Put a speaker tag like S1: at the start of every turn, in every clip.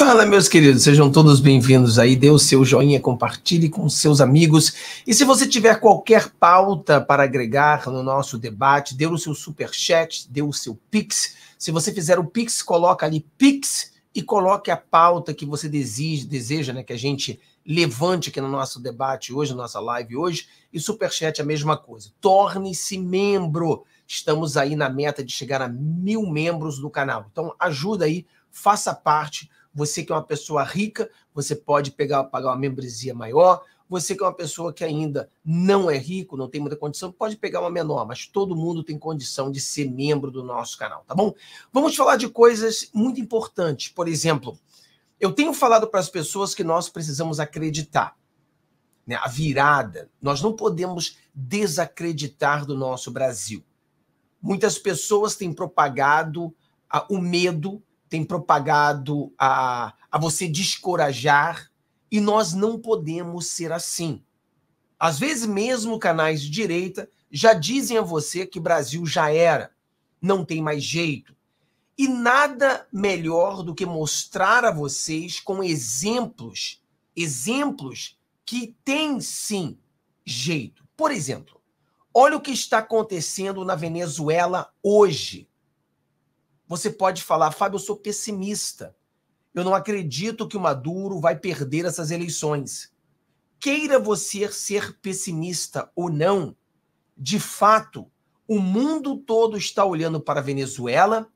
S1: Fala, meus queridos, sejam todos bem-vindos aí. Dê o seu joinha, compartilhe com seus amigos. E se você tiver qualquer pauta para agregar no nosso debate, dê o seu super chat, dê o seu pix. Se você fizer o pix, coloca ali pix e coloque a pauta que você deseja, deseja né, que a gente levante aqui no nosso debate hoje, na nossa live hoje. E super chat é a mesma coisa. Torne-se membro. Estamos aí na meta de chegar a mil membros do canal. Então ajuda aí, faça parte você que é uma pessoa rica, você pode pegar pagar uma membresia maior. Você que é uma pessoa que ainda não é rico, não tem muita condição, pode pegar uma menor, mas todo mundo tem condição de ser membro do nosso canal, tá bom? Vamos falar de coisas muito importantes. Por exemplo, eu tenho falado para as pessoas que nós precisamos acreditar. Né? A virada, nós não podemos desacreditar do nosso Brasil. Muitas pessoas têm propagado ah, o medo tem propagado a, a você descorajar, e nós não podemos ser assim. Às vezes, mesmo canais de direita já dizem a você que Brasil já era, não tem mais jeito. E nada melhor do que mostrar a vocês com exemplos, exemplos que têm sim jeito. Por exemplo, olha o que está acontecendo na Venezuela hoje. Você pode falar, Fábio, eu sou pessimista. Eu não acredito que o Maduro vai perder essas eleições. Queira você ser pessimista ou não, de fato, o mundo todo está olhando para a Venezuela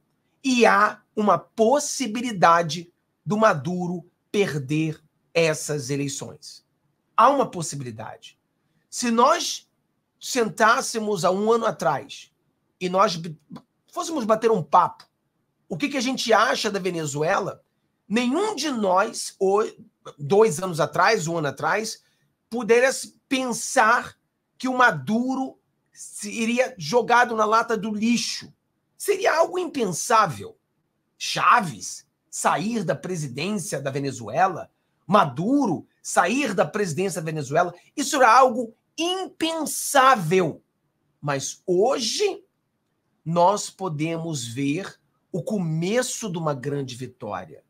S1: e há uma possibilidade do Maduro perder essas eleições. Há uma possibilidade. Se nós sentássemos há um ano atrás e nós fôssemos bater um papo o que, que a gente acha da Venezuela, nenhum de nós, dois anos atrás, um ano atrás, pudera pensar que o Maduro seria jogado na lata do lixo. Seria algo impensável. Chaves sair da presidência da Venezuela, Maduro sair da presidência da Venezuela, isso era algo impensável. Mas hoje nós podemos ver o começo de uma grande vitória.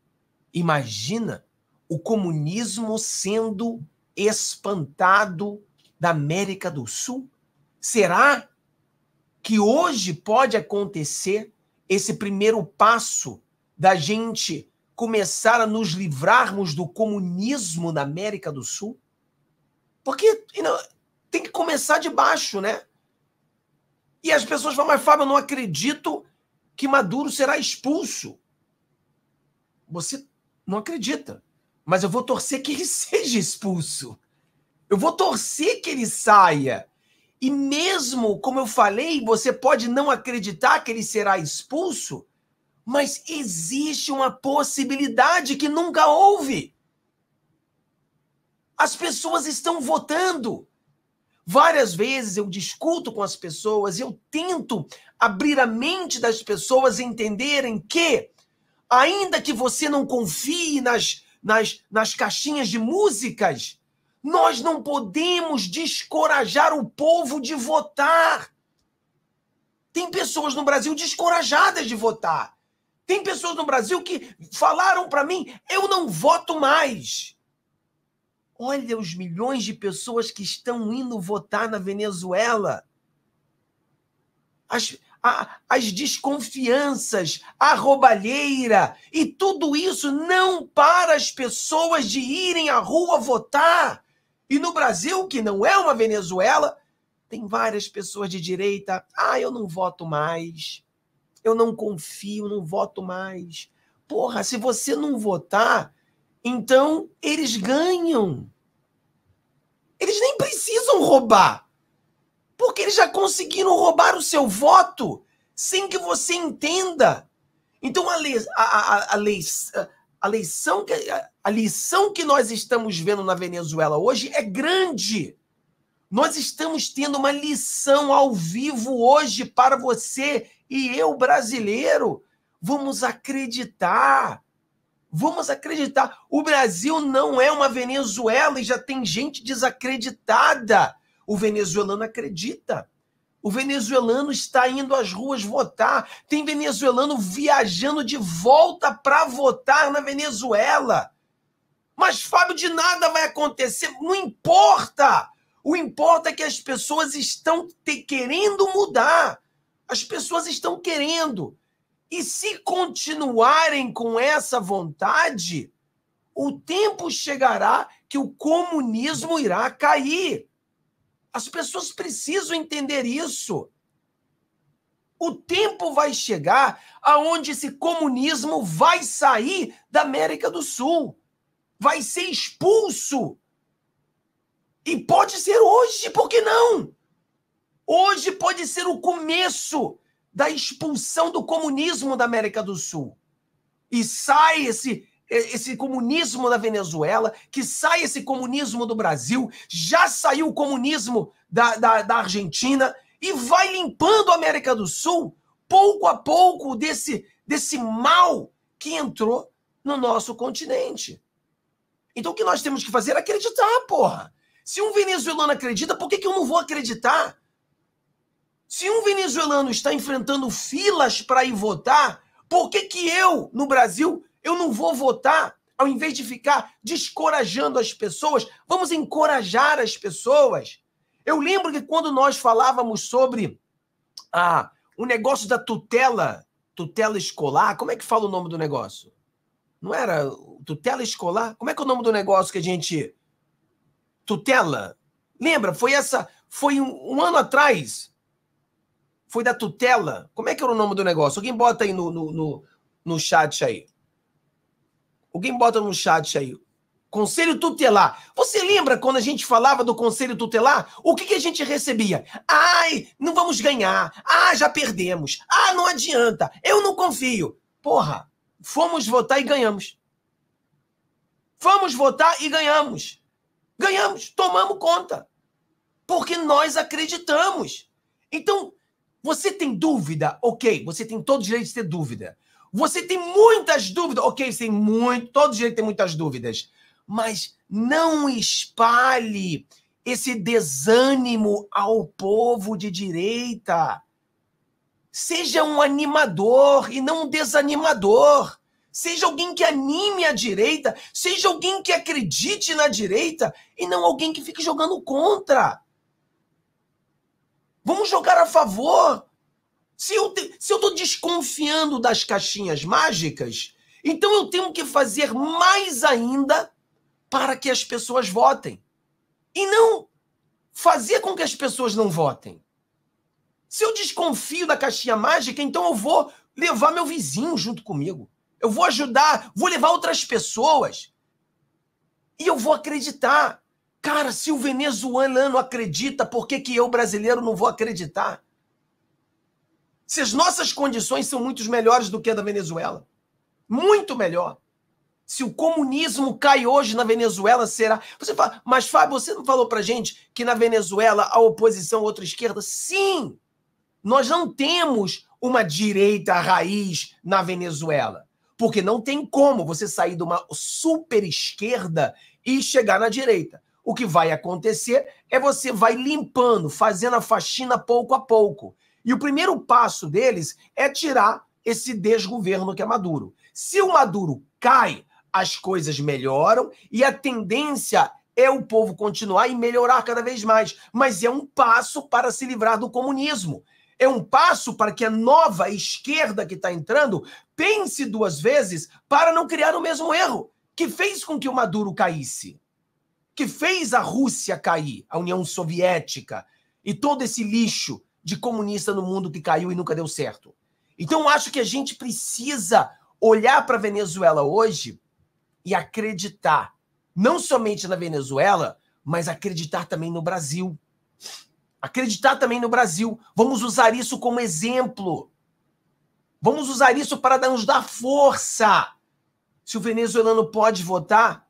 S1: Imagina o comunismo sendo espantado da América do Sul? Será que hoje pode acontecer esse primeiro passo da gente começar a nos livrarmos do comunismo na América do Sul? Porque tem que começar de baixo, né? E as pessoas falam, mas Fábio, eu não acredito que Maduro será expulso. Você não acredita, mas eu vou torcer que ele seja expulso. Eu vou torcer que ele saia. E mesmo, como eu falei, você pode não acreditar que ele será expulso, mas existe uma possibilidade que nunca houve. As pessoas estão votando. Várias vezes eu discuto com as pessoas, eu tento abrir a mente das pessoas entenderem que, ainda que você não confie nas, nas, nas caixinhas de músicas, nós não podemos descorajar o povo de votar. Tem pessoas no Brasil descorajadas de votar. Tem pessoas no Brasil que falaram para mim: eu não voto mais. Olha os milhões de pessoas que estão indo votar na Venezuela. As, a, as desconfianças, a roubalheira, e tudo isso não para as pessoas de irem à rua votar. E no Brasil, que não é uma Venezuela, tem várias pessoas de direita. Ah, eu não voto mais. Eu não confio, não voto mais. Porra, se você não votar, então eles ganham. Eles nem precisam roubar. Porque eles já conseguiram roubar o seu voto sem que você entenda. Então a, lei, a, a, a, a, lição que, a lição que nós estamos vendo na Venezuela hoje é grande. Nós estamos tendo uma lição ao vivo hoje para você e eu, brasileiro. Vamos acreditar. Vamos acreditar. O Brasil não é uma Venezuela e já tem gente desacreditada. O venezuelano acredita. O venezuelano está indo às ruas votar. Tem venezuelano viajando de volta para votar na Venezuela. Mas, Fábio, de nada vai acontecer. Não importa. O importa é que as pessoas estão te, querendo mudar. As pessoas estão querendo. E se continuarem com essa vontade, o tempo chegará que o comunismo irá cair. As pessoas precisam entender isso. O tempo vai chegar aonde esse comunismo vai sair da América do Sul, vai ser expulso. E pode ser hoje, por que não? Hoje pode ser o começo da expulsão do comunismo da América do Sul. E sai esse esse comunismo da Venezuela, que sai esse comunismo do Brasil, já saiu o comunismo da, da, da Argentina, e vai limpando a América do Sul, pouco a pouco, desse, desse mal que entrou no nosso continente. Então o que nós temos que fazer é acreditar, porra. Se um venezuelano acredita, por que, que eu não vou acreditar? Se um venezuelano está enfrentando filas para ir votar, por que, que eu, no Brasil, eu não vou votar? Ao invés de ficar descorajando as pessoas, vamos encorajar as pessoas. Eu lembro que quando nós falávamos sobre ah, o negócio da tutela, tutela escolar, como é que fala o nome do negócio? Não era tutela escolar? Como é que é o nome do negócio que a gente tutela? Lembra? Foi essa, foi um, um ano atrás foi da tutela. Como é que era o nome do negócio? Alguém bota aí no, no, no, no chat aí. Alguém bota no chat aí. Conselho tutelar. Você lembra quando a gente falava do conselho tutelar? O que, que, a gente recebia? Ai, não vamos ganhar. Ah, já perdemos. Ah, não adianta. Eu não confio. Porra, fomos votar e ganhamos. Fomos votar e ganhamos. Ganhamos, tomamos conta. Porque nós acreditamos. Então, você tem dúvida? Ok, você tem todo o direito de ter dúvida. Você tem muitas dúvidas? Ok, você tem muito, todo o direito tem muitas dúvidas. Mas não espalhe esse desânimo ao povo de direita. Seja um animador e não um desanimador. Seja alguém que anime a direita, seja alguém que acredite na direita e não alguém que fique jogando contra. Vamos jogar a favor. Se eu estou desconfiando das caixinhas mágicas, então eu tenho que fazer mais ainda para que as pessoas votem. E não fazer com que as pessoas não votem. Se eu desconfio da caixinha mágica, então eu vou levar meu vizinho junto comigo. Eu vou ajudar, vou levar outras pessoas. E eu vou acreditar. Cara, se o venezuelano acredita, por que, que eu, brasileiro, não vou acreditar? Se as nossas condições são muito melhores do que a da Venezuela. Muito melhor. Se o comunismo cai hoje na Venezuela, será. Você fala, mas Fábio, você não falou pra gente que na Venezuela a oposição é outra esquerda? Sim! Nós não temos uma direita raiz na Venezuela. Porque não tem como você sair de uma super esquerda e chegar na direita o que vai acontecer é você vai limpando, fazendo a faxina pouco a pouco. E o primeiro passo deles é tirar esse desgoverno que é Maduro. Se o Maduro cai, as coisas melhoram e a tendência é o povo continuar e melhorar cada vez mais. Mas é um passo para se livrar do comunismo. É um passo para que a nova esquerda que está entrando pense duas vezes para não criar o mesmo erro que fez com que o Maduro caísse que fez a Rússia cair, a União Soviética e todo esse lixo de comunista no mundo que caiu e nunca deu certo. Então acho que a gente precisa olhar para a Venezuela hoje e acreditar não somente na Venezuela, mas acreditar também no Brasil. Acreditar também no Brasil. Vamos usar isso como exemplo. Vamos usar isso para nos dar força. Se o venezuelano pode votar,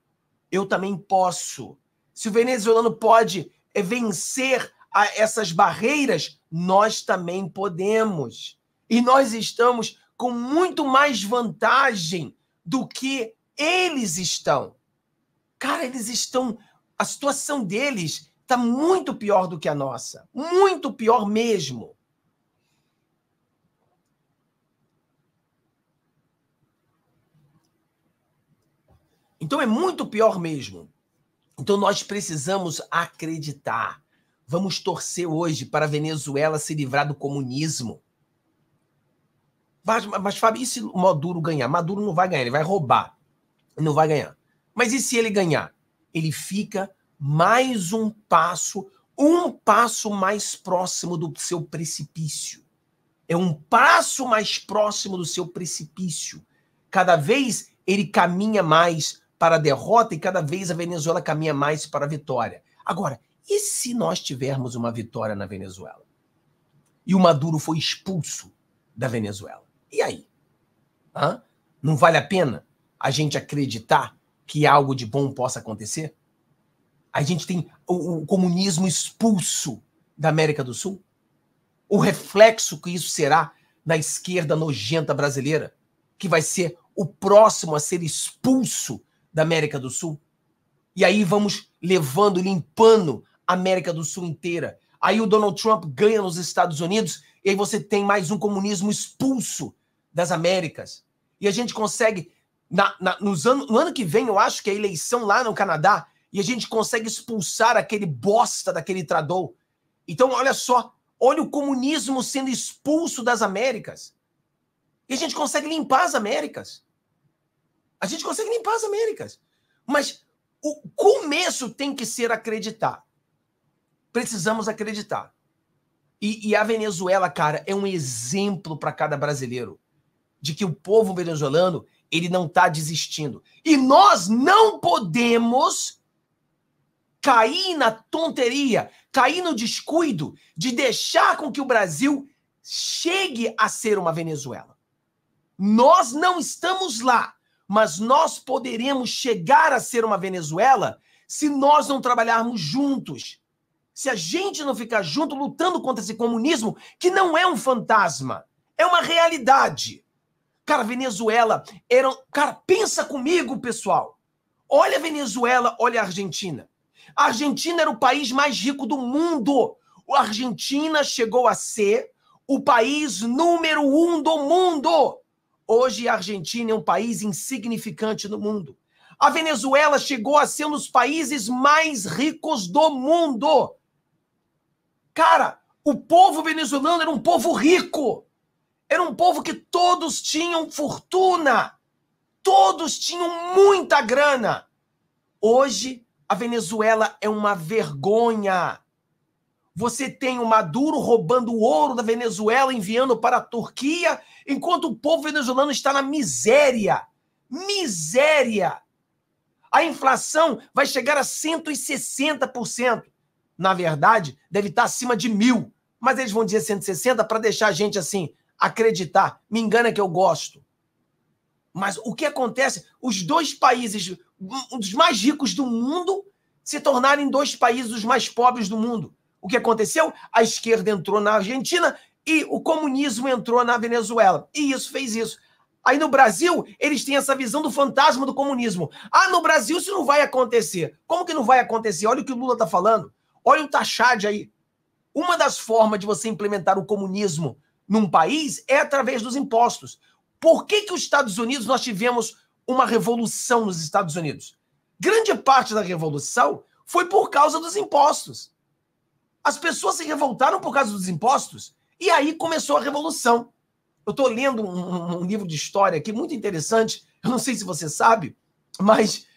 S1: eu também posso. Se o venezuelano pode é, vencer essas barreiras, nós também podemos. E nós estamos com muito mais vantagem do que eles estão. Cara, eles estão. A situação deles está muito pior do que a nossa. Muito pior mesmo. Então é muito pior mesmo. Então nós precisamos acreditar. Vamos torcer hoje para a Venezuela se livrar do comunismo. Mas, mas Fábio, e se o Maduro ganhar? Maduro não vai ganhar, ele vai roubar. Não vai ganhar. Mas e se ele ganhar? Ele fica mais um passo, um passo mais próximo do seu precipício. É um passo mais próximo do seu precipício. Cada vez ele caminha mais para a derrota e cada vez a Venezuela caminha mais para a vitória. Agora, e se nós tivermos uma vitória na Venezuela? E o Maduro foi expulso da Venezuela. E aí? Hã? Não vale a pena a gente acreditar que algo de bom possa acontecer? A gente tem o, o comunismo expulso da América do Sul? O reflexo que isso será na esquerda nojenta brasileira, que vai ser o próximo a ser expulso da América do Sul. E aí vamos levando, limpando a América do Sul inteira. Aí o Donald Trump ganha nos Estados Unidos e aí você tem mais um comunismo expulso das Américas. E a gente consegue, na, na, nos ano, no ano que vem, eu acho que é a eleição lá no Canadá, e a gente consegue expulsar aquele bosta daquele tradou. Então, olha só, olha o comunismo sendo expulso das Américas. E a gente consegue limpar as Américas. A gente consegue limpar as Américas. Mas o começo tem que ser acreditar. Precisamos acreditar. E, e a Venezuela, cara, é um exemplo para cada brasileiro de que o povo venezuelano ele não está desistindo. E nós não podemos cair na tonteria, cair no descuido de deixar com que o Brasil chegue a ser uma Venezuela. Nós não estamos lá, mas nós poderemos chegar a ser uma Venezuela se nós não trabalharmos juntos. Se a gente não ficar junto lutando contra esse comunismo, que não é um fantasma, é uma realidade. Cara, Venezuela era. Cara, pensa comigo, pessoal. Olha a Venezuela, olha a Argentina. A Argentina era o país mais rico do mundo. A Argentina chegou a ser o país número um do mundo. Hoje a Argentina é um país insignificante no mundo. A Venezuela chegou a ser um dos países mais ricos do mundo. Cara, o povo venezuelano era um povo rico. Era um povo que todos tinham fortuna. Todos tinham muita grana. Hoje, a Venezuela é uma vergonha. Você tem o Maduro roubando o ouro da Venezuela, enviando para a Turquia, enquanto o povo venezuelano está na miséria. Miséria! A inflação vai chegar a 160%. Na verdade, deve estar acima de mil. Mas eles vão dizer 160 para deixar a gente assim, acreditar. Me engana que eu gosto. Mas o que acontece? Os dois países, um dos mais ricos do mundo, se tornarem dois países os mais pobres do mundo. O que aconteceu? A esquerda entrou na Argentina e o comunismo entrou na Venezuela. E isso fez isso. Aí no Brasil, eles têm essa visão do fantasma do comunismo. Ah, no Brasil isso não vai acontecer. Como que não vai acontecer? Olha o que o Lula está falando. Olha o Tachad aí. Uma das formas de você implementar o comunismo num país é através dos impostos. Por que, que os Estados Unidos nós tivemos uma revolução nos Estados Unidos? Grande parte da revolução foi por causa dos impostos. As pessoas se revoltaram por causa dos impostos e aí começou a revolução. Eu estou lendo um, um, livro de história aqui muito interessante. Eu não sei se você sabe, mas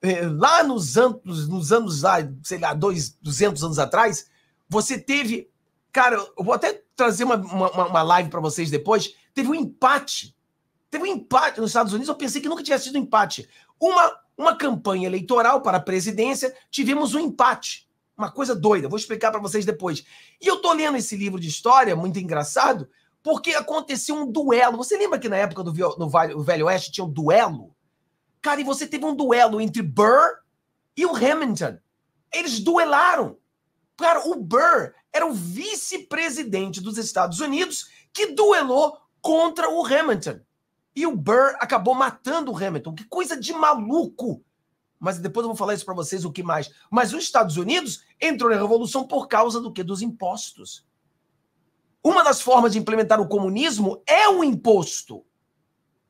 S1: é, lá nos anos, nos anos lá, sei lá, dois, 200 anos atrás, você teve, cara, eu vou até trazer uma, uma, uma live para vocês depois. Teve um empate, teve um empate nos Estados Unidos. Eu pensei que nunca tivesse tido um empate. Uma uma campanha eleitoral para a presidência, tivemos um empate. Uma coisa doida, vou explicar para vocês depois. E eu tô lendo esse livro de história, muito engraçado, porque aconteceu um duelo. Você lembra que na época do no Velho, Velho Oeste tinha um duelo? Cara, e você teve um duelo entre Burr e o Hamilton. Eles duelaram. Cara, o Burr era o vice-presidente dos Estados Unidos que duelou contra o Hamilton. E o Burr acabou matando o Hamilton. Que coisa de maluco! mas depois eu vou falar isso para vocês o que mais. Mas os Estados Unidos entrou na revolução por causa do que dos impostos. Uma das formas de implementar o comunismo é o imposto.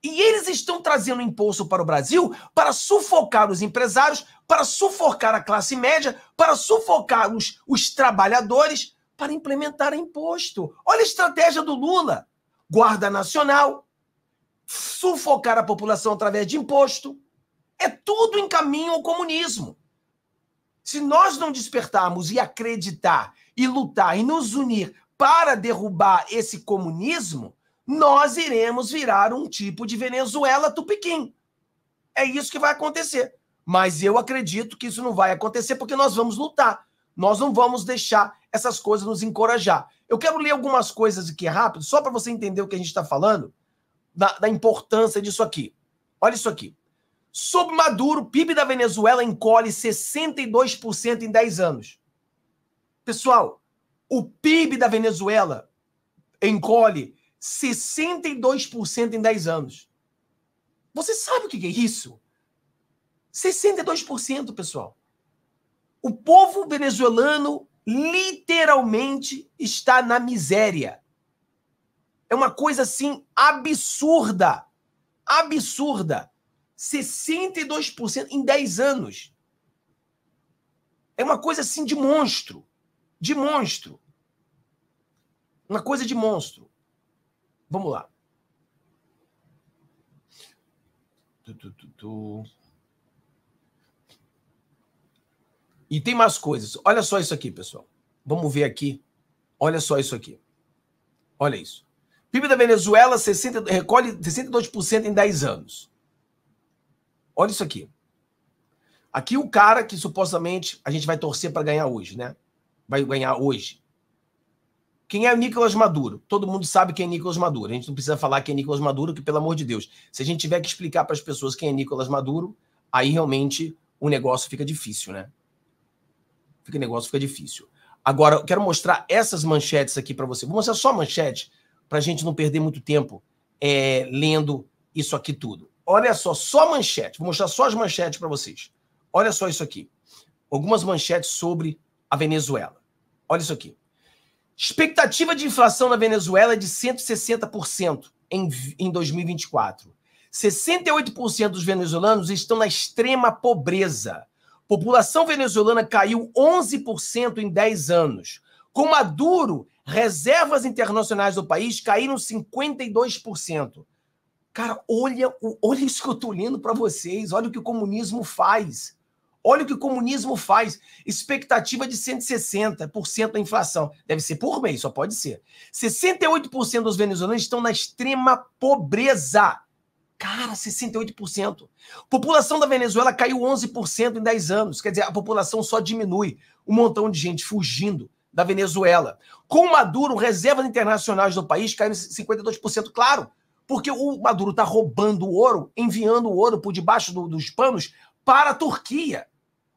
S1: E eles estão trazendo imposto para o Brasil para sufocar os empresários, para sufocar a classe média, para sufocar os, os trabalhadores, para implementar imposto. Olha a estratégia do Lula: Guarda Nacional, sufocar a população através de imposto é tudo em caminho ao comunismo. Se nós não despertarmos e acreditar e lutar e nos unir para derrubar esse comunismo, nós iremos virar um tipo de Venezuela tupiquim. É isso que vai acontecer. Mas eu acredito que isso não vai acontecer porque nós vamos lutar. Nós não vamos deixar essas coisas nos encorajar. Eu quero ler algumas coisas aqui rápido, só para você entender o que a gente está falando, da, da importância disso aqui. Olha isso aqui. Sob Maduro, o PIB da Venezuela encolhe 62% em 10 anos. Pessoal, o PIB da Venezuela encolhe 62% em 10 anos. Você sabe o que é isso? 62%, pessoal. O povo venezuelano literalmente está na miséria. É uma coisa assim absurda. Absurda. 62% em 10 anos. É uma coisa assim de monstro. De monstro. Uma coisa de monstro. Vamos lá. E tem mais coisas. Olha só isso aqui, pessoal. Vamos ver aqui. Olha só isso aqui. Olha isso. PIB da Venezuela 60, recolhe 62% em 10 anos. Olha isso aqui. Aqui o cara que supostamente a gente vai torcer para ganhar hoje, né? Vai ganhar hoje. Quem é Nicolas Maduro? Todo mundo sabe quem é Nicolas Maduro. A gente não precisa falar quem é Nicolas Maduro, que pelo amor de Deus, se a gente tiver que explicar para as pessoas quem é Nicolas Maduro, aí realmente o negócio fica difícil, né? Fica o negócio fica difícil. Agora, eu quero mostrar essas manchetes aqui para você. Vou mostrar só manchete para a gente não perder muito tempo é, lendo isso aqui tudo. Olha só, só manchete. Vou mostrar só as manchetes para vocês. Olha só isso aqui. Algumas manchetes sobre a Venezuela. Olha isso aqui. Expectativa de inflação na Venezuela é de 160% em, em 2024. 68% dos venezuelanos estão na extrema pobreza. População venezuelana caiu 11% em 10 anos. Com Maduro, reservas internacionais do país caíram 52%. Cara, olha, olha isso que eu tô lendo para vocês. Olha o que o comunismo faz. Olha o que o comunismo faz. Expectativa de 160% da inflação. Deve ser por mês, só pode ser. 68% dos venezuelanos estão na extrema pobreza. Cara, 68%. População da Venezuela caiu 11% em 10 anos. Quer dizer, a população só diminui. Um montão de gente fugindo da Venezuela. Com Maduro, reservas internacionais do país caíram 52%. Claro, porque o Maduro está roubando o ouro, enviando o ouro por debaixo do, dos panos para a Turquia.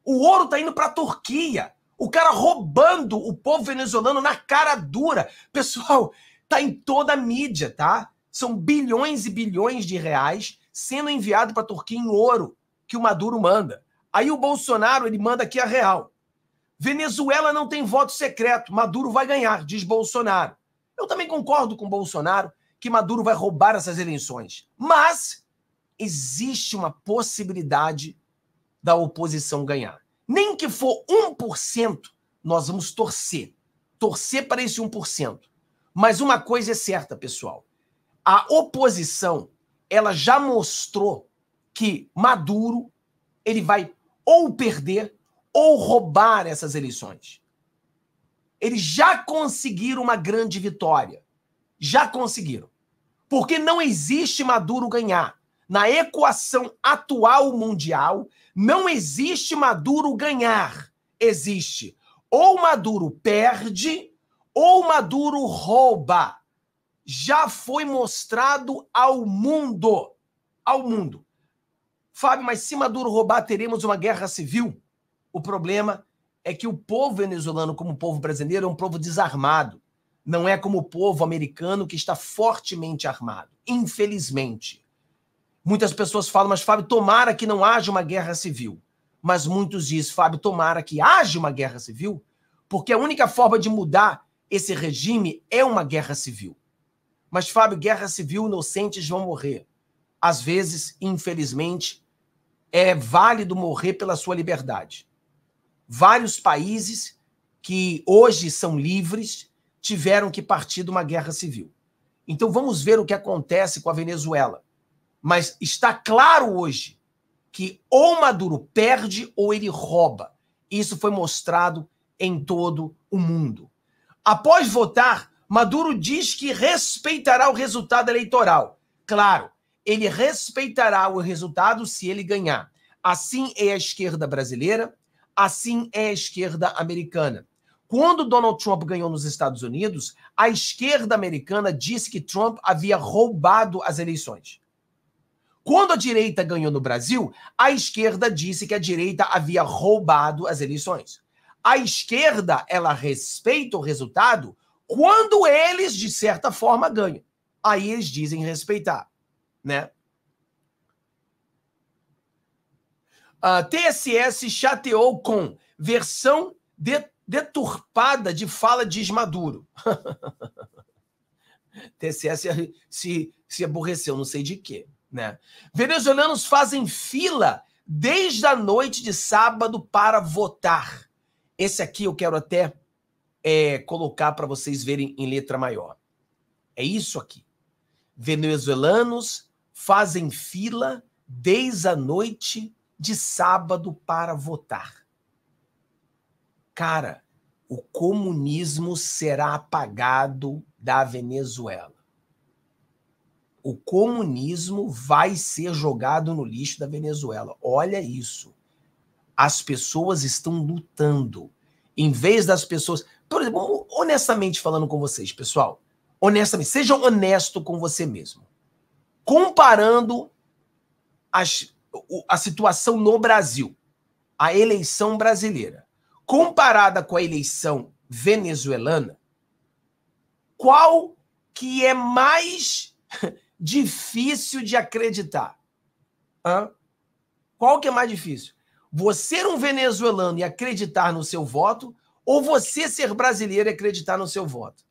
S1: O ouro está indo para a Turquia. O cara roubando o povo venezuelano na cara dura. Pessoal, tá em toda a mídia, tá? São bilhões e bilhões de reais sendo enviado para a Turquia em ouro que o Maduro manda. Aí o Bolsonaro, ele manda aqui a real. Venezuela não tem voto secreto, Maduro vai ganhar, diz Bolsonaro. Eu também concordo com Bolsonaro que Maduro vai roubar essas eleições. Mas existe uma possibilidade da oposição ganhar. Nem que for 1%, nós vamos torcer. Torcer para esse 1%. Mas uma coisa é certa, pessoal. A oposição, ela já mostrou que Maduro ele vai ou perder ou roubar essas eleições. Eles já conseguiram uma grande vitória. Já conseguiram. Porque não existe Maduro ganhar. Na equação atual mundial, não existe Maduro ganhar. Existe ou Maduro perde ou Maduro rouba. Já foi mostrado ao mundo. Ao mundo. Fábio, mas se Maduro roubar, teremos uma guerra civil? O problema é que o povo venezuelano, como o povo brasileiro, é um povo desarmado. Não é como o povo americano que está fortemente armado, infelizmente. Muitas pessoas falam, mas Fábio, tomara que não haja uma guerra civil. Mas muitos dizem, Fábio, tomara que haja uma guerra civil, porque a única forma de mudar esse regime é uma guerra civil. Mas, Fábio, guerra civil, inocentes vão morrer. Às vezes, infelizmente, é válido morrer pela sua liberdade. Vários países que hoje são livres tiveram que partir de uma guerra civil. Então vamos ver o que acontece com a Venezuela. Mas está claro hoje que ou Maduro perde ou ele rouba. Isso foi mostrado em todo o mundo. Após votar, Maduro diz que respeitará o resultado eleitoral. Claro, ele respeitará o resultado se ele ganhar. Assim é a esquerda brasileira, assim é a esquerda americana. Quando Donald Trump ganhou nos Estados Unidos, a esquerda americana disse que Trump havia roubado as eleições. Quando a direita ganhou no Brasil, a esquerda disse que a direita havia roubado as eleições. A esquerda, ela respeita o resultado quando eles, de certa forma, ganham. Aí eles dizem respeitar, né? A ah, TSS chateou com versão de deturpada de fala de Ismaduro. TSE se, se, se aborreceu, não sei de quê. Né? Venezuelanos fazem fila desde a noite de sábado para votar. Esse aqui eu quero até é, colocar para vocês verem em letra maior. É isso aqui. Venezuelanos fazem fila desde a noite de sábado para votar. Cara, o comunismo será apagado da Venezuela. O comunismo vai ser jogado no lixo da Venezuela. Olha isso. As pessoas estão lutando. Em vez das pessoas. Por exemplo, honestamente falando com vocês, pessoal. Honestamente, seja honesto com você mesmo. Comparando a situação no Brasil, a eleição brasileira comparada com a eleição venezuelana, qual que é mais difícil de acreditar? Hã? Qual que é mais difícil? Você ser um venezuelano e acreditar no seu voto ou você ser brasileiro e acreditar no seu voto?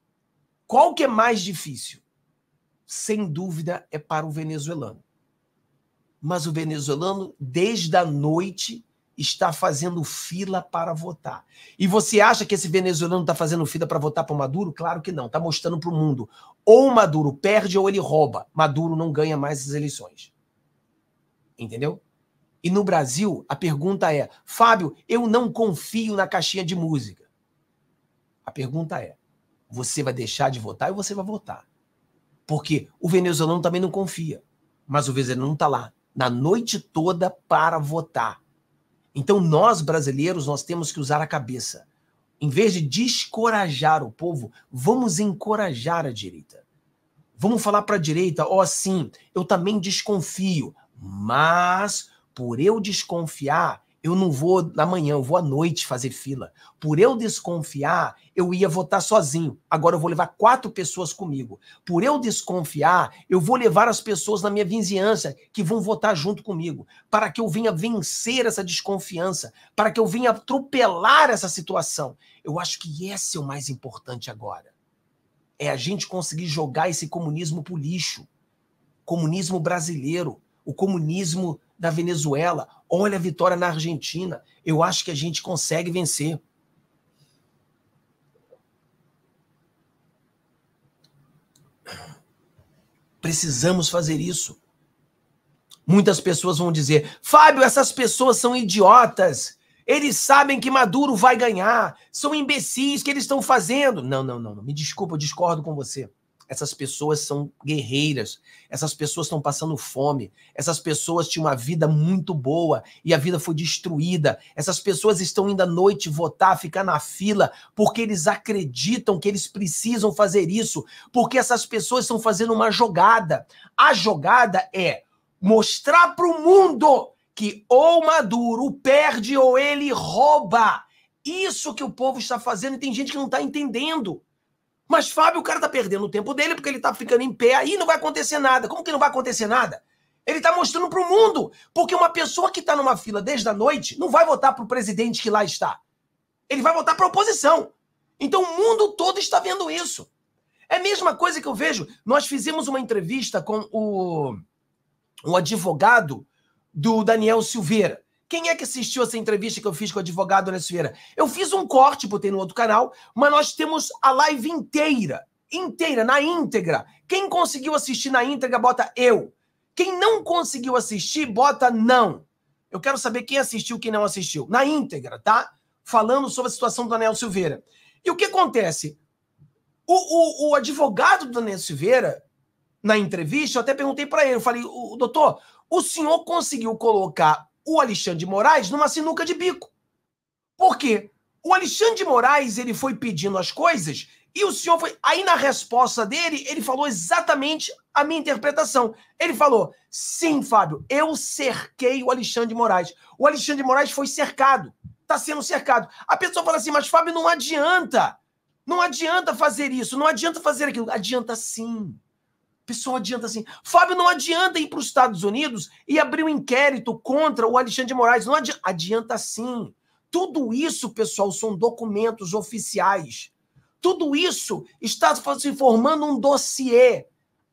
S1: Qual que é mais difícil? Sem dúvida é para o venezuelano. Mas o venezuelano, desde a noite está fazendo fila para votar. E você acha que esse venezuelano está fazendo fila para votar para o Maduro? Claro que não. Está mostrando para o mundo. Ou o Maduro perde ou ele rouba. Maduro não ganha mais as eleições. Entendeu? E no Brasil, a pergunta é: Fábio, eu não confio na caixinha de música. A pergunta é: você vai deixar de votar ou você vai votar? Porque o venezuelano também não confia. Mas o venezuelano está lá na noite toda para votar então nós brasileiros nós temos que usar a cabeça. Em vez de descorajar o povo, vamos encorajar a direita. Vamos falar para a direita, ó, oh, sim, eu também desconfio, mas por eu desconfiar, eu não vou na manhã, eu vou à noite fazer fila. Por eu desconfiar, eu ia votar sozinho. Agora eu vou levar quatro pessoas comigo. Por eu desconfiar, eu vou levar as pessoas na minha vizinhança que vão votar junto comigo, para que eu venha vencer essa desconfiança, para que eu venha atropelar essa situação. Eu acho que esse é o mais importante agora. É a gente conseguir jogar esse comunismo pro lixo. Comunismo brasileiro, o comunismo da Venezuela, olha a vitória na Argentina. Eu acho que a gente consegue vencer. Precisamos fazer isso. Muitas pessoas vão dizer: Fábio, essas pessoas são idiotas. Eles sabem que Maduro vai ganhar. São imbecis que eles estão fazendo. Não, não, não, não. Me desculpa, eu discordo com você. Essas pessoas são guerreiras, essas pessoas estão passando fome, essas pessoas tinham uma vida muito boa e a vida foi destruída. Essas pessoas estão indo à noite votar, ficar na fila, porque eles acreditam que eles precisam fazer isso, porque essas pessoas estão fazendo uma jogada. A jogada é mostrar para o mundo que ou Maduro perde ou ele rouba. Isso que o povo está fazendo, e tem gente que não está entendendo. Mas Fábio, o cara tá perdendo o tempo dele porque ele tá ficando em pé aí não vai acontecer nada. Como que não vai acontecer nada? Ele tá mostrando pro mundo, porque uma pessoa que tá numa fila desde a noite não vai votar pro presidente que lá está. Ele vai votar pra oposição. Então o mundo todo está vendo isso. É a mesma coisa que eu vejo. Nós fizemos uma entrevista com o, o advogado do Daniel Silveira. Quem é que assistiu essa entrevista que eu fiz com o advogado Ana Silveira? Eu fiz um corte, botei no outro canal, mas nós temos a live inteira, inteira, na íntegra. Quem conseguiu assistir na íntegra, bota eu. Quem não conseguiu assistir, bota não. Eu quero saber quem assistiu, quem não assistiu. Na íntegra, tá? Falando sobre a situação do Daniel Silveira. E o que acontece? O, o, o advogado do Daniel Silveira, na entrevista, eu até perguntei para ele, eu falei, doutor, o senhor conseguiu colocar o Alexandre de Moraes numa sinuca de bico. Por quê? O Alexandre de Moraes ele foi pedindo as coisas e o senhor foi. Aí na resposta dele, ele falou exatamente a minha interpretação. Ele falou: sim, Fábio, eu cerquei o Alexandre de Moraes. O Alexandre de Moraes foi cercado, está sendo cercado. A pessoa fala assim: mas Fábio, não adianta. Não adianta fazer isso, não adianta fazer aquilo. Adianta sim pessoal adianta assim. Fábio, não adianta ir para os Estados Unidos e abrir um inquérito contra o Alexandre de Moraes. Não adianta, adianta sim. Tudo isso, pessoal, são documentos oficiais. Tudo isso está se formando um dossiê.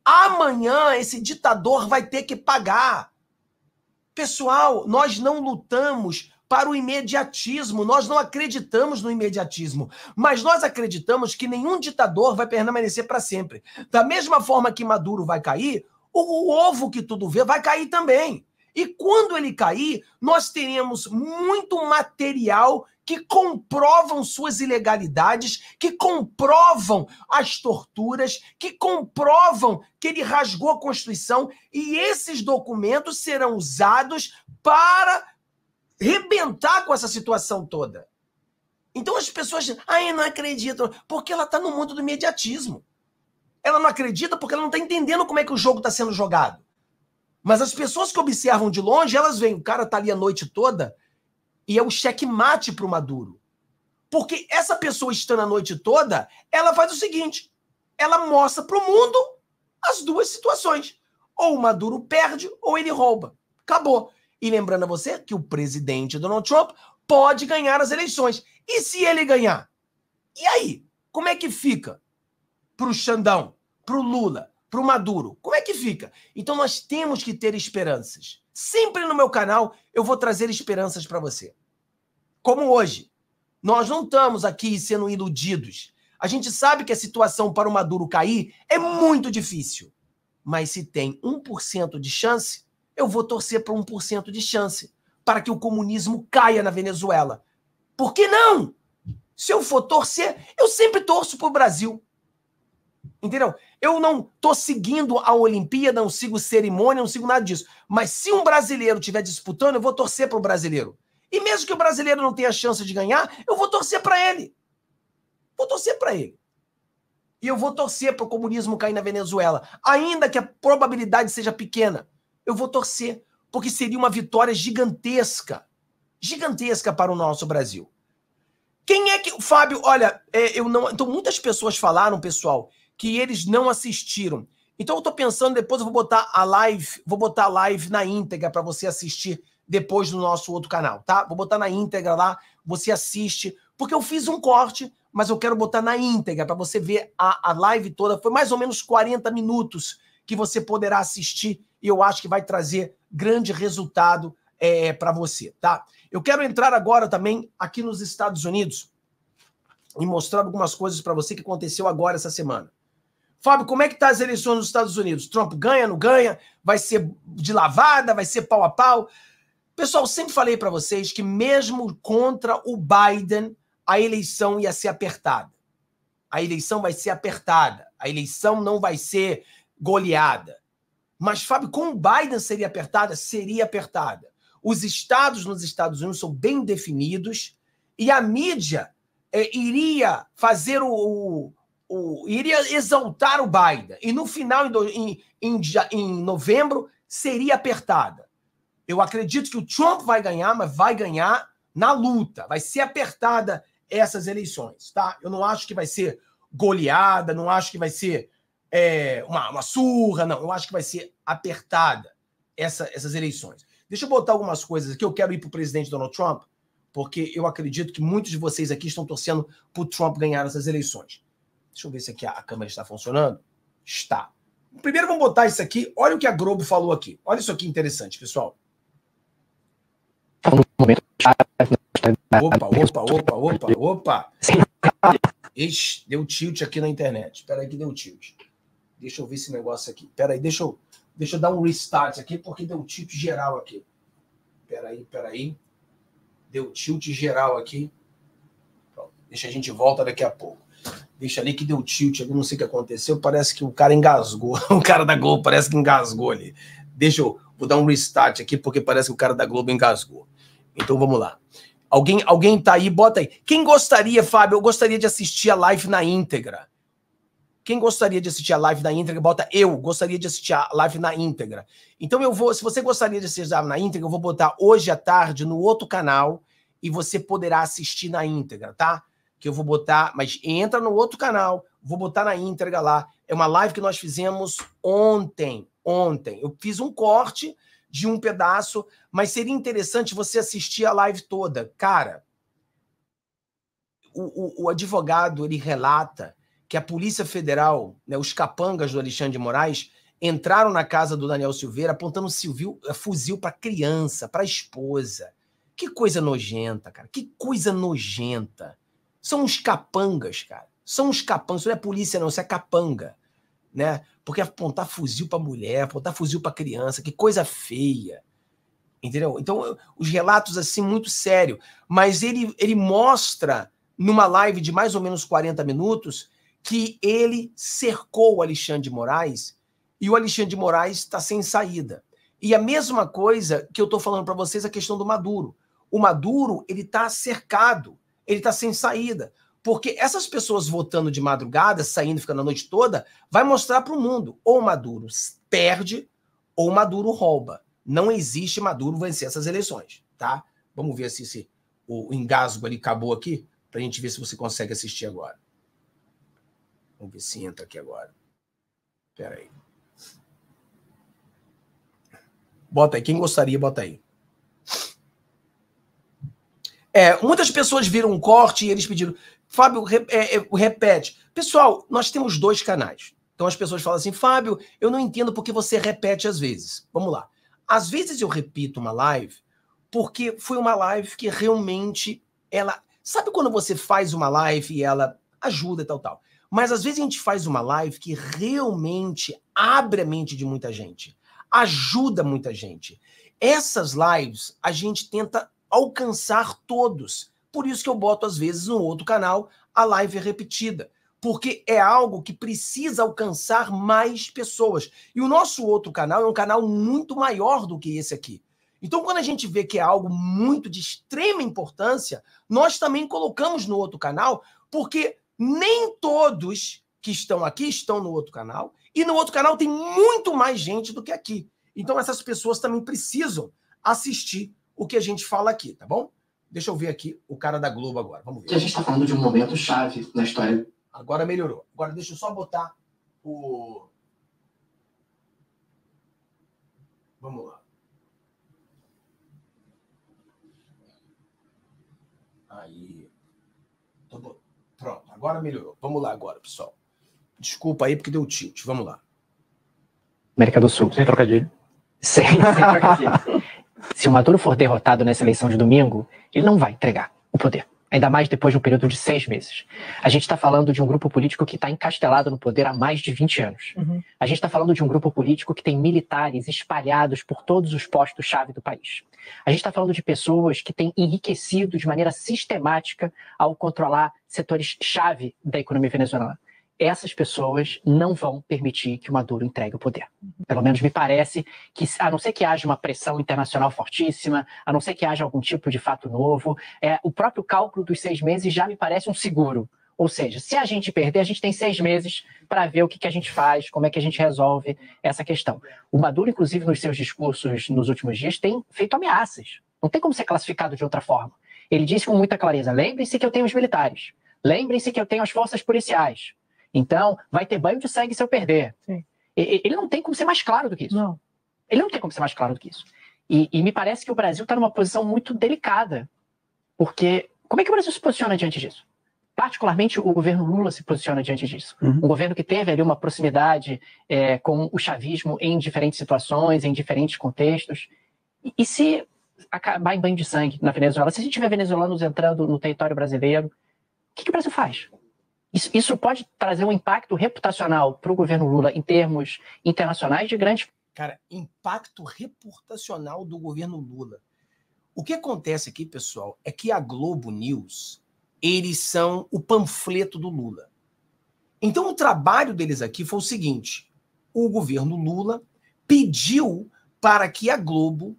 S1: Amanhã esse ditador vai ter que pagar. Pessoal, nós não lutamos para o imediatismo. Nós não acreditamos no imediatismo, mas nós acreditamos que nenhum ditador vai permanecer para sempre. Da mesma forma que Maduro vai cair, o, o ovo que tudo vê vai cair também. E quando ele cair, nós teremos muito material que comprovam suas ilegalidades, que comprovam as torturas, que comprovam que ele rasgou a Constituição, e esses documentos serão usados para rebentar com essa situação toda. Então as pessoas, ai, não acreditam, porque ela está no mundo do mediatismo. Ela não acredita porque ela não está entendendo como é que o jogo está sendo jogado. Mas as pessoas que observam de longe, elas veem, o cara tá ali a noite toda e é o checkmate para o Maduro. Porque essa pessoa estando a noite toda, ela faz o seguinte: ela mostra para o mundo as duas situações. Ou o Maduro perde ou ele rouba. Acabou. E lembrando a você que o presidente Donald Trump pode ganhar as eleições. E se ele ganhar? E aí? Como é que fica? Para o Xandão, para o Lula, para o Maduro. Como é que fica? Então nós temos que ter esperanças. Sempre no meu canal eu vou trazer esperanças para você. Como hoje. Nós não estamos aqui sendo iludidos. A gente sabe que a situação para o Maduro cair é muito difícil. Mas se tem 1% de chance, eu vou torcer para 1% de chance para que o comunismo caia na Venezuela. Por que não? Se eu for torcer, eu sempre torço para o Brasil. Entendeu? Eu não estou seguindo a Olimpíada, não sigo cerimônia, não sigo nada disso. Mas se um brasileiro estiver disputando, eu vou torcer para o brasileiro. E mesmo que o brasileiro não tenha chance de ganhar, eu vou torcer para ele. Vou torcer para ele. E eu vou torcer para o comunismo cair na Venezuela, ainda que a probabilidade seja pequena eu vou torcer, porque seria uma vitória gigantesca, gigantesca para o nosso Brasil. Quem é que. Fábio, olha, é, eu não. Então, muitas pessoas falaram, pessoal, que eles não assistiram. Então, eu estou pensando, depois eu vou botar a live, vou botar a live na íntegra para você assistir depois no nosso outro canal, tá? Vou botar na íntegra lá, você assiste, porque eu fiz um corte, mas eu quero botar na íntegra para você ver a, a live toda. Foi mais ou menos 40 minutos que você poderá assistir e eu acho que vai trazer grande resultado é, para você, tá? Eu quero entrar agora também aqui nos Estados Unidos e mostrar algumas coisas para você que aconteceu agora essa semana. Fábio, como é que tá as eleições nos Estados Unidos? Trump ganha, não ganha? Vai ser de lavada? Vai ser pau a pau? Pessoal, sempre falei para vocês que mesmo contra o Biden, a eleição ia ser apertada. A eleição vai ser apertada. A eleição não vai ser goleada. Mas, Fábio, como Biden seria apertada? Seria apertada. Os estados nos Estados Unidos são bem definidos e a mídia é, iria fazer o, o, o, iria exaltar o Biden. E no final, em, em, em novembro, seria apertada. Eu acredito que o Trump vai ganhar, mas vai ganhar na luta. Vai ser apertada essas eleições, tá? Eu não acho que vai ser goleada, não acho que vai ser é, uma, uma surra, não. Eu acho que vai ser apertada essa, essas eleições. Deixa eu botar algumas coisas aqui. Eu quero ir para o presidente Donald Trump, porque eu acredito que muitos de vocês aqui estão torcendo para o Trump ganhar essas eleições. Deixa eu ver se aqui a, a câmera está funcionando. Está. Primeiro vamos botar isso aqui. Olha o que a Globo falou aqui. Olha isso aqui interessante, pessoal.
S2: Opa, opa, opa, opa,
S1: opa. Ixi, deu tilt aqui na internet. Espera aí que deu tilt. Deixa eu ver esse negócio aqui. Pera aí, deixa eu, deixa eu dar um restart aqui, porque deu um tilt geral aqui. Pera aí, pera aí. Deu tilt geral aqui. Pronto. Deixa a gente volta daqui a pouco. Deixa ali que deu tilt ali, não sei o que aconteceu. Parece que o cara engasgou. o cara da Globo parece que engasgou ali. Deixa eu vou dar um restart aqui, porque parece que o cara da Globo engasgou. Então vamos lá. Alguém, alguém tá aí, bota aí. Quem gostaria, Fábio? Eu gostaria de assistir a live na íntegra. Quem gostaria de assistir a live na íntegra, bota eu gostaria de assistir a live na íntegra. Então eu vou, se você gostaria de assistir a live na íntegra, eu vou botar hoje à tarde no outro canal e você poderá assistir na íntegra, tá? Que eu vou botar, mas entra no outro canal, vou botar na íntegra lá. É uma live que nós fizemos ontem, ontem. Eu fiz um corte de um pedaço, mas seria interessante você assistir a live toda. Cara, o, o, o advogado ele relata que a Polícia Federal, né, os capangas do Alexandre de Moraes, entraram na casa do Daniel Silveira apontando civil, eh, fuzil para criança, para esposa. Que coisa nojenta, cara. Que coisa nojenta. São uns capangas, cara. São uns capangas. Isso não é polícia, não. Isso é capanga. Né? Porque apontar fuzil para mulher, apontar fuzil para criança, que coisa feia. Entendeu? Então, os relatos, assim, muito sério. Mas ele, ele mostra, numa live de mais ou menos 40 minutos, que ele cercou o Alexandre de Moraes e o Alexandre de Moraes está sem saída. E a mesma coisa que eu estou falando para vocês a questão do Maduro. O Maduro ele está cercado, ele está sem saída, porque essas pessoas votando de madrugada, saindo, ficando a noite toda, vai mostrar para o mundo ou Maduro perde ou Maduro rouba. Não existe Maduro vencer essas eleições, tá? Vamos ver se, se o engasgo ali acabou aqui para a gente ver se você consegue assistir agora. Vamos ver se entra aqui agora. Espera aí. Bota aí. Quem gostaria, bota aí. É, muitas pessoas viram um corte e eles pediram. Fábio, é, é, repete. Pessoal, nós temos dois canais. Então as pessoas falam assim, Fábio, eu não entendo porque você repete às vezes. Vamos lá. Às vezes eu repito uma live porque foi uma live que realmente ela. Sabe quando você faz uma live e ela ajuda e tal, tal? Mas às vezes a gente faz uma live que realmente abre a mente de muita gente, ajuda muita gente. Essas lives a gente tenta alcançar todos. Por isso que eu boto às vezes no outro canal a live é repetida, porque é algo que precisa alcançar mais pessoas. E o nosso outro canal é um canal muito maior do que esse aqui. Então, quando a gente vê que é algo muito de extrema importância, nós também colocamos no outro canal, porque nem todos que estão aqui estão no outro canal, e no outro canal tem muito mais gente do que aqui. Então essas pessoas também precisam assistir o que a gente fala aqui, tá bom? Deixa eu ver aqui o cara da Globo agora. Vamos ver. Que a gente está falando de um momento chave na história. Agora melhorou. Agora deixa eu só botar o. Vamos lá. Aí. Pronto, agora melhorou. Vamos lá agora, pessoal. Desculpa aí porque deu tilt. Vamos lá.
S2: América do Sul. Sem trocadilho. Sem,
S1: sem trocadilho.
S2: Se o Maduro for derrotado nessa eleição de domingo, ele não vai entregar o poder. Ainda mais depois de um período de seis meses. A gente está falando de um grupo político que está encastelado no poder há mais de 20 anos. Uhum. A gente está falando de um grupo político que tem militares espalhados por todos os postos-chave do país. A gente está falando de pessoas que têm enriquecido de maneira sistemática ao controlar setores-chave da economia venezuelana essas pessoas não vão permitir que o Maduro entregue o poder. Pelo menos me parece que, a não ser que haja uma pressão internacional fortíssima, a não ser que haja algum tipo de fato novo, é, o próprio cálculo dos seis meses já me parece um seguro. Ou seja, se a gente perder, a gente tem seis meses para ver o que, que, a gente faz, como é que a gente resolve essa questão. O Maduro, inclusive, nos seus discursos nos últimos dias, tem feito ameaças. Não tem como ser classificado de outra forma. Ele disse com muita clareza: lembrem-se que eu tenho os militares, lembrem-se que eu tenho as forças policiais, então, vai ter banho de sangue se eu perder. Sim. Ele não tem como ser mais claro do que isso. Não. Ele não tem como ser mais claro do que isso. E, e me parece que o Brasil está numa posição muito delicada, porque como é que o Brasil se posiciona diante disso? Particularmente o governo Lula se posiciona diante disso. Uhum. Um governo que teve ali uma proximidade é, com o chavismo em diferentes situações, em diferentes contextos. E, e se acabar em banho de sangue na Venezuela, se a gente tiver venezuelanos entrando no território brasileiro, o que, que o Brasil faz? Isso, isso pode trazer um impacto reputacional para o governo Lula em termos internacionais de grande.
S1: Cara, impacto reputacional do governo Lula. O que acontece aqui, pessoal, é que a Globo News, eles são o panfleto do Lula. Então, o trabalho deles aqui foi o seguinte: o governo Lula pediu para que a Globo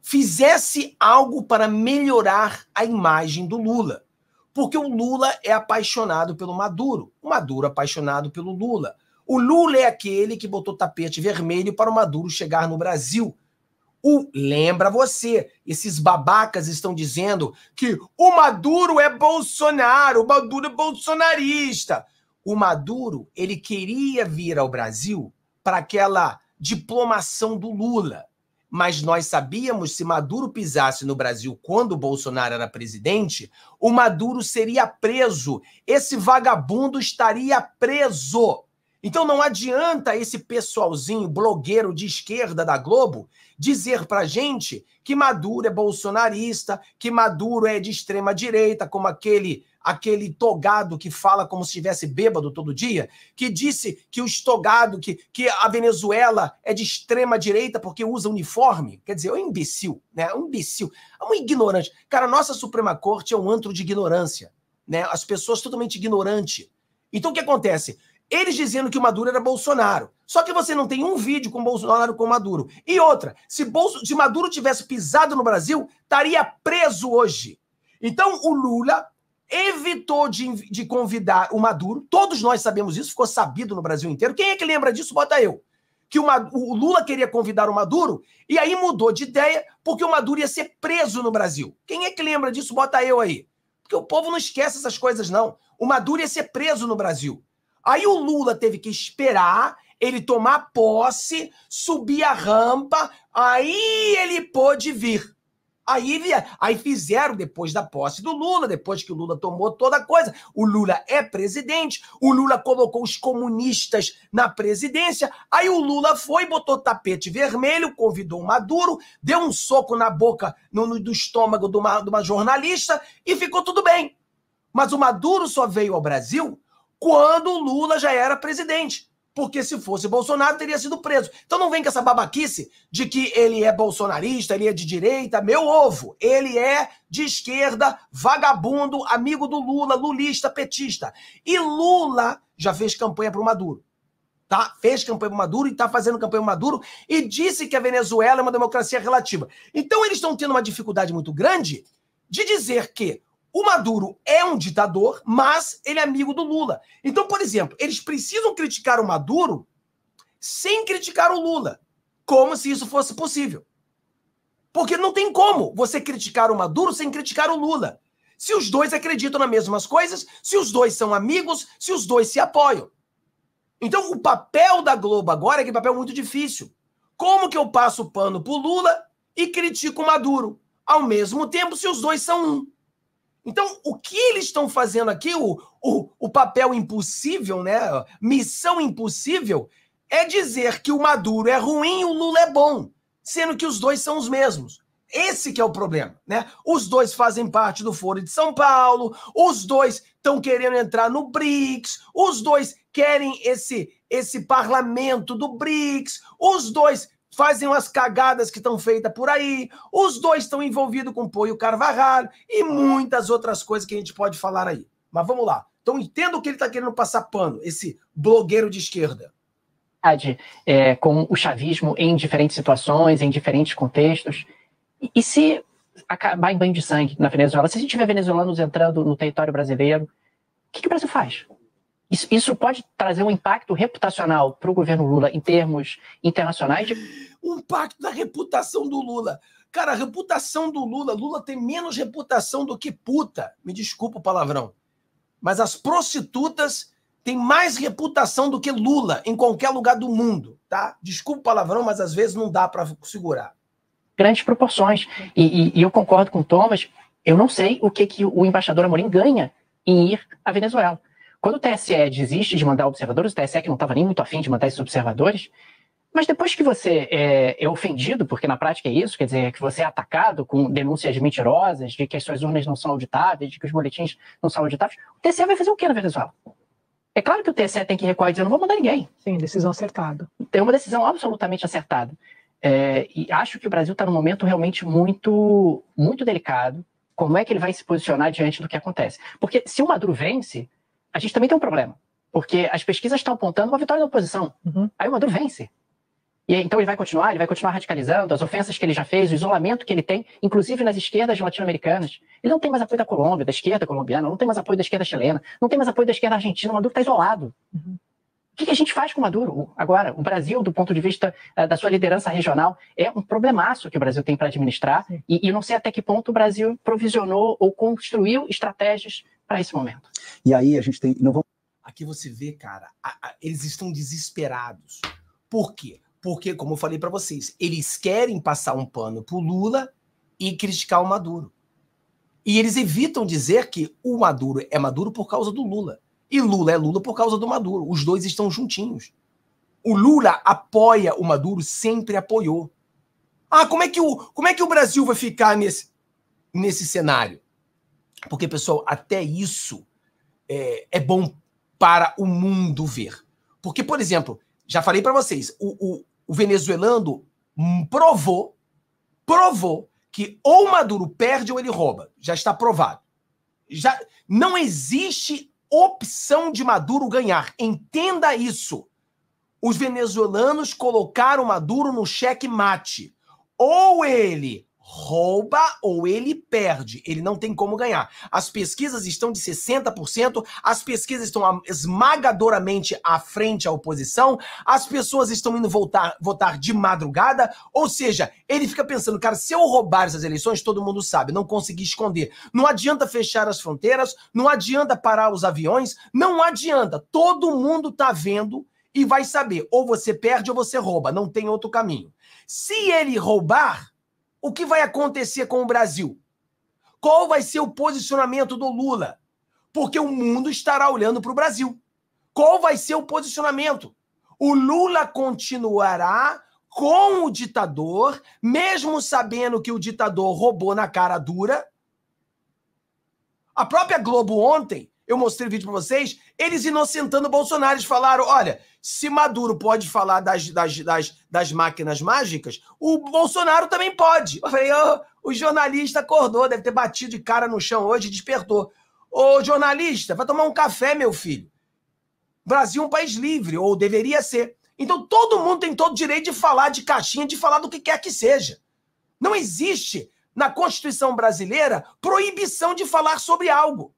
S1: fizesse algo para melhorar a imagem do Lula. Porque o Lula é apaixonado pelo Maduro, o Maduro é apaixonado pelo Lula. O Lula é aquele que botou tapete vermelho para o Maduro chegar no Brasil. O lembra você, esses babacas estão dizendo que o Maduro é Bolsonaro, o Maduro é bolsonarista. O Maduro, ele queria vir ao Brasil para aquela diplomação do Lula mas nós sabíamos se Maduro pisasse no Brasil quando Bolsonaro era presidente, o Maduro seria preso. Esse vagabundo estaria preso. Então não adianta esse pessoalzinho blogueiro de esquerda da Globo dizer pra gente que Maduro é bolsonarista, que Maduro é de extrema direita, como aquele aquele togado que fala como se estivesse bêbado todo dia, que disse que os togado, que, que a Venezuela é de extrema direita porque usa uniforme. Quer dizer, é um imbecil, né? É um imbecil, é um ignorante. Cara, a nossa Suprema Corte é um antro de ignorância, né? As pessoas totalmente ignorantes. Então o que acontece? Eles dizendo que o Maduro era Bolsonaro. Só que você não tem um vídeo com Bolsonaro com Maduro. E outra, se, Bolso, se Maduro tivesse pisado no Brasil, estaria preso hoje. Então o Lula evitou de, de convidar o Maduro. Todos nós sabemos isso, ficou sabido no Brasil inteiro. Quem é que lembra disso? Bota eu. Que o, Maduro, o Lula queria convidar o Maduro e aí mudou de ideia porque o Maduro ia ser preso no Brasil. Quem é que lembra disso? Bota eu aí. Porque o povo não esquece essas coisas, não. O Maduro ia ser preso no Brasil. Aí o Lula teve que esperar ele tomar posse, subir a rampa, aí ele pôde vir. Aí, é. aí fizeram depois da posse do Lula, depois que o Lula tomou toda a coisa. O Lula é presidente, o Lula colocou os comunistas na presidência. Aí o Lula foi, botou tapete vermelho, convidou o Maduro, deu um soco na boca, no, no do estômago de uma, de uma jornalista e ficou tudo bem. Mas o Maduro só veio ao Brasil quando o Lula já era presidente porque se fosse Bolsonaro teria sido preso. Então não vem com essa babaquice de que ele é bolsonarista, ele é de direita, meu ovo. Ele é de esquerda, vagabundo, amigo do Lula, lulista, petista. E Lula já fez campanha para o Maduro. Tá? Fez campanha para o Maduro e está fazendo campanha para o Maduro e disse que a Venezuela é uma democracia relativa. Então eles estão tendo uma dificuldade muito grande de dizer que o Maduro é um ditador, mas ele é amigo do Lula. Então, por exemplo, eles precisam criticar o Maduro sem criticar o Lula, como se isso fosse possível. Porque não tem como você criticar o Maduro sem criticar o Lula. Se os dois acreditam nas mesmas coisas, se os dois são amigos, se os dois se apoiam. Então, o papel da Globo agora é que é um papel muito difícil. Como que eu passo o pano pro Lula e critico o Maduro? Ao mesmo tempo, se os dois são um. Então, o que eles estão fazendo aqui, o, o, o papel impossível, né? Missão impossível, é dizer que o Maduro é ruim e o Lula é bom, sendo que os dois são os mesmos. Esse que é o problema, né? Os dois fazem parte do Foro de São Paulo, os dois estão querendo entrar no BRICS, os dois querem esse esse parlamento do BRICS, os dois fazem umas cagadas que estão feitas por aí. Os dois estão envolvidos com o Poio Carvajal e muitas outras coisas que a gente pode falar aí. Mas vamos lá. Então entendo o que ele está querendo passar pano, esse blogueiro de esquerda. É, com o chavismo
S2: em diferentes situações, em diferentes contextos. E, e se acabar em banho de sangue na Venezuela, se a gente tiver venezuelanos entrando no território brasileiro, o que, que o Brasil faz? Isso, isso pode trazer um impacto reputacional para o governo Lula em termos internacionais?
S1: De... Um impacto na reputação do Lula. Cara, a reputação do Lula, Lula tem menos reputação do que puta. Me desculpa o palavrão. Mas as prostitutas têm mais reputação do que Lula em qualquer lugar do mundo, tá? Desculpa o palavrão, mas às vezes não dá para segurar. Grandes proporções.
S2: E, e, e eu concordo com o Thomas. Eu não sei o que, que o embaixador Amorim ganha em ir à Venezuela. Quando o TSE desiste de mandar observadores, o TSE que não estava nem muito afim de mandar esses observadores, mas depois que você é, é, ofendido, porque na prática é isso, quer dizer, é que você é atacado com denúncias mentirosas, de que as suas urnas não são auditáveis, de que os boletins não são auditáveis, o TSE vai fazer o quê na Venezuela? É claro que o TSE tem que recuar e dizer, não vou mandar ninguém. Sim, decisão acertada. Tem uma decisão absolutamente acertada. É, e acho que o Brasil está num momento realmente muito, muito delicado. Como é que ele vai se posicionar diante do que acontece? Porque se o Maduro vence, a gente também tem um problema. Porque as pesquisas estão apontando uma vitória da oposição. Uhum. Aí o Maduro vence. E então ele vai continuar, ele vai continuar radicalizando as ofensas que ele já fez, o isolamento que ele tem, inclusive nas esquerdas latino-americanas. Ele não tem mais apoio da Colômbia, da esquerda colombiana, não tem mais apoio da esquerda chilena, não tem mais apoio da esquerda argentina. O Maduro está isolado. Uhum. O que, a gente faz com o Maduro? Agora, o Brasil, do ponto de vista eh, da sua liderança regional, é um problemaço que o Brasil tem para administrar, e, e, não sei até que ponto o Brasil
S1: provisionou ou construiu estratégias para esse momento.
S2: E aí a gente tem. Não vamos...
S1: Aqui você vê, cara, a, a, eles estão desesperados. Por quê? Porque, como eu falei para vocês, eles querem passar um pano pro Lula e criticar o Maduro. E eles evitam dizer que o Maduro é Maduro por causa do Lula. E Lula é Lula por causa do Maduro. Os dois estão juntinhos. O Lula apoia o Maduro, sempre apoiou. Ah, como é que o, como é que o Brasil vai ficar nesse, nesse cenário? Porque, pessoal, até isso é, é bom para o mundo ver. Porque, por exemplo, já falei para vocês, o, o, o venezuelano hum, provou, provou que ou Maduro perde ou ele rouba. Já está provado. Já não existe opção de Maduro ganhar. Entenda isso. Os venezuelanos colocaram Maduro no cheque mate. Ou ele rouba ou ele perde. Ele não tem como ganhar. As pesquisas estão de 60%, as pesquisas estão esmagadoramente à frente à oposição, as pessoas estão indo votar, votar de madrugada, ou seja, ele fica pensando, cara, se eu roubar essas eleições, todo mundo sabe, não consegui esconder. Não adianta fechar as fronteiras, não adianta parar os aviões, não adianta. Todo mundo tá vendo e vai saber, ou você perde ou você rouba, não tem outro caminho. Se ele roubar, o que vai acontecer com o Brasil? Qual vai ser o posicionamento do Lula? Porque o mundo estará olhando para o Brasil. Qual vai ser o posicionamento? O Lula continuará com o ditador, mesmo sabendo que o ditador roubou na cara dura. A própria Globo ontem, eu mostrei o vídeo para vocês, eles inocentando o Bolsonaro, eles falaram: olha, se Maduro pode falar das, das, das, das máquinas mágicas, o Bolsonaro também pode. Eu falei, oh, o jornalista acordou, deve ter batido de cara no chão hoje e despertou. Ô, oh, jornalista, vai tomar um café, meu filho. Brasil é um país livre, ou deveria ser. Então todo mundo tem todo o direito de falar de caixinha, de falar do que quer que seja. Não existe na Constituição brasileira proibição de falar sobre algo.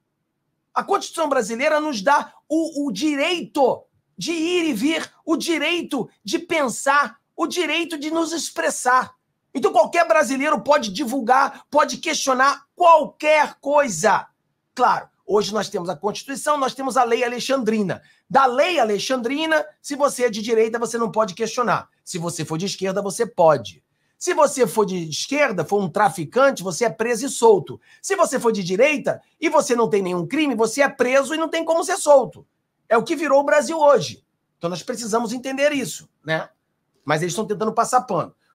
S1: A Constituição brasileira nos dá o, o direito de ir e vir, o direito de pensar, o direito de nos expressar. Então qualquer brasileiro pode divulgar, pode questionar qualquer coisa. Claro, hoje nós temos a Constituição, nós temos a Lei Alexandrina. Da Lei Alexandrina, se você é de direita, você não pode questionar. Se você for de esquerda, você pode. Se você for de esquerda, for um traficante, você é preso e solto. Se você for de direita e você não tem nenhum crime, você é preso e não tem como ser solto. É o que virou o Brasil hoje. Então nós precisamos entender isso, né? Mas eles estão tentando passar pano.